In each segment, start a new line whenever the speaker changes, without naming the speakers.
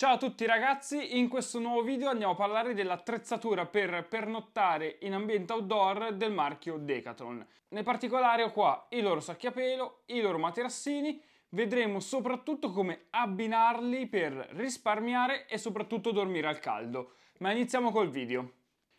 Ciao a tutti ragazzi, in questo nuovo video andiamo a parlare dell'attrezzatura per pernottare in ambiente outdoor del marchio Decathlon. Nel particolare ho qua i loro sacchi a pelo, i loro materassini, vedremo soprattutto come abbinarli per risparmiare e soprattutto dormire al caldo. Ma iniziamo col video.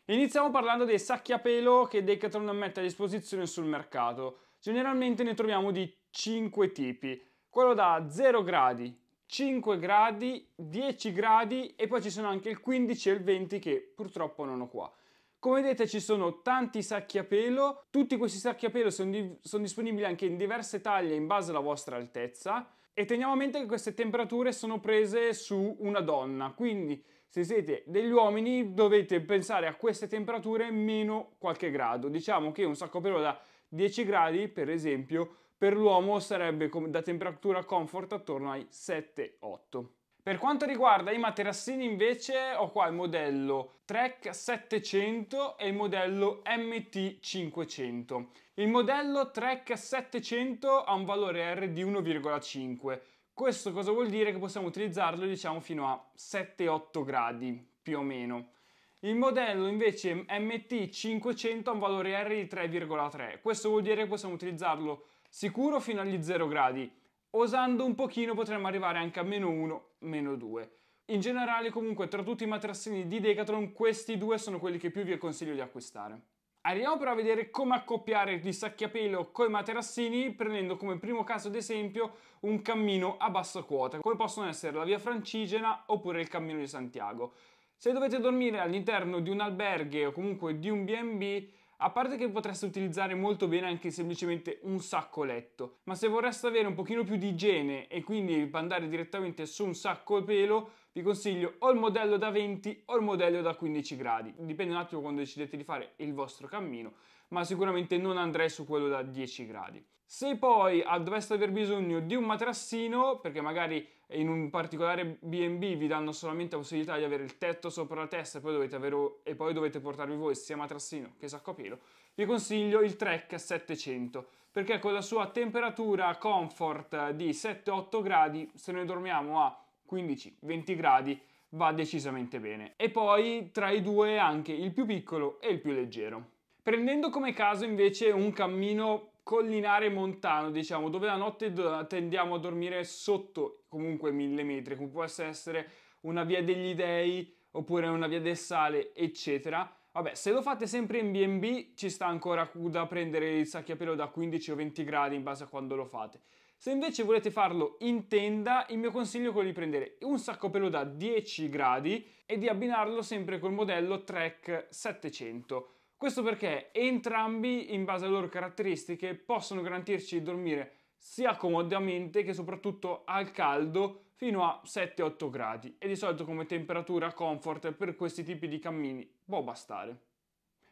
Iniziamo parlando dei sacchi a pelo che Decathlon mette a disposizione sul mercato. Generalmente ne troviamo di 5 tipi. Quello da 0 gradi, 5 gradi, 10 gradi e poi ci sono anche il 15 e il 20 che purtroppo non ho qua. Come vedete ci sono tanti sacchi a pelo, tutti questi sacchi a pelo sono, di sono disponibili anche in diverse taglie in base alla vostra altezza e teniamo a mente che queste temperature sono prese su una donna, quindi se siete degli uomini dovete pensare a queste temperature meno qualche grado. Diciamo che un sacco a pelo da 10 gradi per esempio per l'uomo sarebbe da temperatura comfort attorno ai 7-8. Per quanto riguarda i materassini invece ho qua il modello Trek 700 e il modello MT 500. Il modello Trek 700 ha un valore R di 1,5. Questo cosa vuol dire? Che possiamo utilizzarlo diciamo fino a 7-8 gradi più o meno. Il modello invece MT 500 ha un valore R di 3,3. Questo vuol dire che possiamo utilizzarlo sicuro fino agli 0 gradi, osando un pochino potremmo arrivare anche a meno 1, meno 2. In generale comunque tra tutti i matrassini di Decathlon questi due sono quelli che più vi consiglio di acquistare. Arriviamo però a vedere come accoppiare gli sacchi a pelo coi materassini prendendo come primo caso d'esempio un cammino a bassa quota come possono essere la via Francigena oppure il cammino di Santiago. Se dovete dormire all'interno di un alberghe o comunque di un BB, a parte che potreste utilizzare molto bene anche semplicemente un sacco letto, ma se vorreste avere un pochino più di igiene e quindi andare direttamente su un sacco pelo, vi consiglio o il modello da 20 o il modello da 15 gradi, dipende un attimo quando decidete di fare il vostro cammino, ma sicuramente non andrei su quello da 10 gradi. Se poi doveste aver bisogno di un matrassino, perché magari in un particolare BB vi danno solamente la possibilità di avere il tetto sopra la testa e poi dovete, avere, e poi dovete portarvi voi sia matrassino che sacco a saccopelo, vi consiglio il Trek 700 perché con la sua temperatura comfort di 7-8 gradi, se noi dormiamo a 15-20 gradi, va decisamente bene. E poi tra i due anche il più piccolo e il più leggero. Prendendo come caso invece un cammino collinare montano, diciamo, dove la notte tendiamo a dormire sotto comunque mille metri, come può essere una via degli dei oppure una via del sale, eccetera. Vabbè, se lo fate sempre in B&B ci sta ancora da prendere il sacchiapelo da 15 o 20 gradi in base a quando lo fate. Se invece volete farlo in tenda, il mio consiglio è quello di prendere un sacco pelo da 10 gradi e di abbinarlo sempre col modello Trek 700. Questo perché entrambi, in base alle loro caratteristiche, possono garantirci di dormire sia comodamente che soprattutto al caldo fino a 7-8 gradi e di solito come temperatura comfort per questi tipi di cammini può bastare.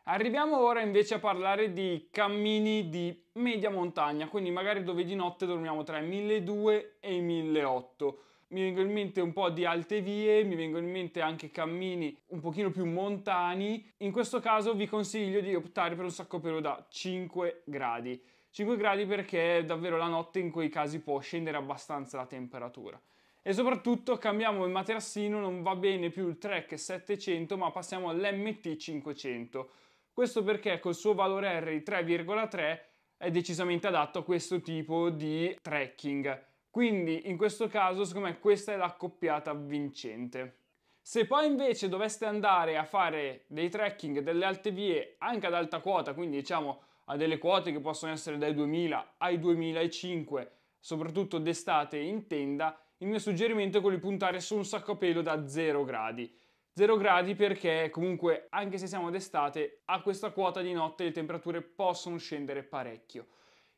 Arriviamo ora invece a parlare di cammini di media montagna, quindi magari dove di notte dormiamo tra i 1200 e i 1800 mi vengono in mente un po' di alte vie, mi vengono in mente anche cammini un pochino più montani. In questo caso vi consiglio di optare per un sacco saccoperlo da 5 gradi. 5 gradi perché davvero la notte in quei casi può scendere abbastanza la temperatura. E soprattutto cambiamo il materassino, non va bene più il Trek 700 ma passiamo all'MT 500. Questo perché col suo valore R di 3,3 è decisamente adatto a questo tipo di trekking quindi in questo caso secondo me questa è l'accoppiata vincente. Se poi invece doveste andare a fare dei trekking delle alte vie anche ad alta quota, quindi diciamo a delle quote che possono essere dai 2000 ai 2005, soprattutto d'estate in tenda, il mio suggerimento è quello di puntare su un sacco a pelo da 0 gradi. 0 gradi perché comunque anche se siamo d'estate a questa quota di notte le temperature possono scendere parecchio.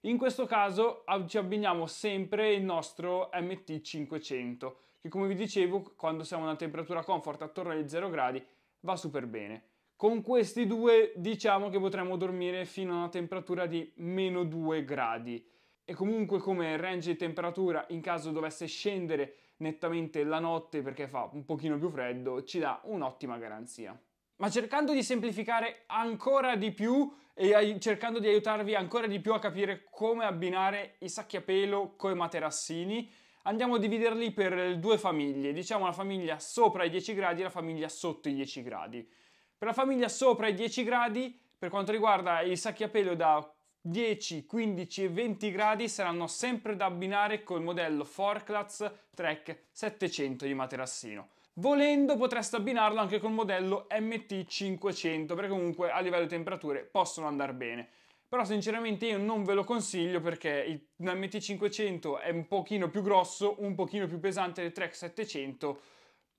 In questo caso ci abbiniamo sempre il nostro MT500 che come vi dicevo quando siamo a una temperatura comfort attorno ai 0 gradi va super bene. Con questi due diciamo che potremmo dormire fino a una temperatura di meno 2 gradi e comunque come range di temperatura in caso dovesse scendere nettamente la notte perché fa un pochino più freddo ci dà un'ottima garanzia ma cercando di semplificare ancora di più e cercando di aiutarvi ancora di più a capire come abbinare i sacchi a pelo con i materassini, andiamo a dividerli per due famiglie, diciamo la famiglia sopra i 10 gradi e la famiglia sotto i 10 gradi. Per la famiglia sopra i 10 gradi, per quanto riguarda i sacchi a pelo da 10, 15 e 20 gradi saranno sempre da abbinare col modello Forklats Trek 700 di materassino. Volendo potreste abbinarlo anche col modello MT500 perché comunque a livello di temperature possono andare bene. Però sinceramente io non ve lo consiglio perché il MT500 è un pochino più grosso, un pochino più pesante del Trek 700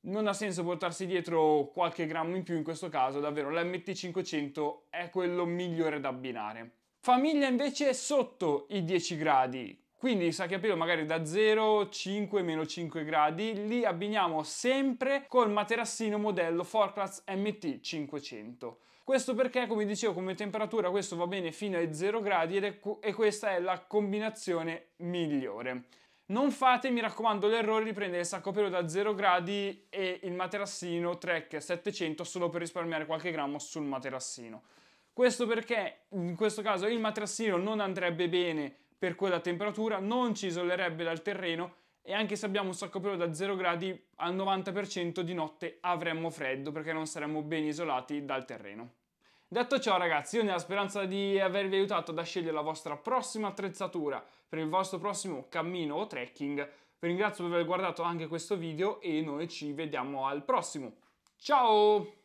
non ha senso portarsi dietro qualche grammo in più in questo caso, davvero l'MT500 è quello migliore da abbinare. Famiglia invece è sotto i 10 gradi, quindi sacchi a pelo magari da 0, 5, meno 5 gradi, li abbiniamo sempre col materassino modello Forklats MT500. Questo perché, come dicevo, come temperatura questo va bene fino ai 0 gradi ed e questa è la combinazione migliore. Non fate, mi raccomando, l'errore di prendere il sacco pelo da 0 gradi e il materassino Trek 700 solo per risparmiare qualche grammo sul materassino. Questo perché in questo caso il materassino non andrebbe bene per quella temperatura, non ci isolerebbe dal terreno e anche se abbiamo un sacco pelo da 0 gradi, al 90% di notte avremmo freddo perché non saremmo ben isolati dal terreno. Detto ciò ragazzi, io nella speranza di avervi aiutato a scegliere la vostra prossima attrezzatura per il vostro prossimo cammino o trekking, vi ringrazio per aver guardato anche questo video e noi ci vediamo al prossimo. Ciao!